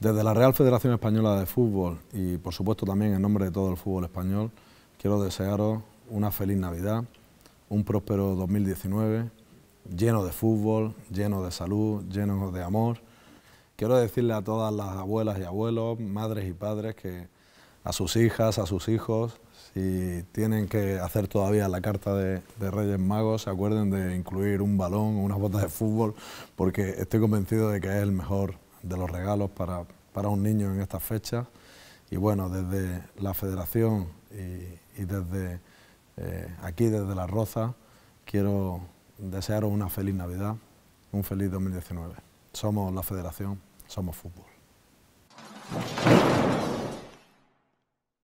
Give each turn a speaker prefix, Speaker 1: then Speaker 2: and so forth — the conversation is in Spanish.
Speaker 1: Desde la Real Federación Española de Fútbol y por supuesto también en nombre de todo el fútbol español, quiero desearos una feliz Navidad, un próspero 2019, lleno de fútbol, lleno de salud, lleno de amor. Quiero decirle a todas las abuelas y abuelos, madres y padres, que a sus hijas, a sus hijos, si tienen que hacer todavía la carta de, Reyes Magos, se acuerden de incluir un balón o unas botas de fútbol, porque estoy convencido de que es el mejor de los regalos para, un niño en estas fechas. Y bueno, desde la Federación y, desde eh, aquí, desde La Roza... quiero desearos una feliz Navidad, un feliz 2019. Somos la Federación, somos fútbol.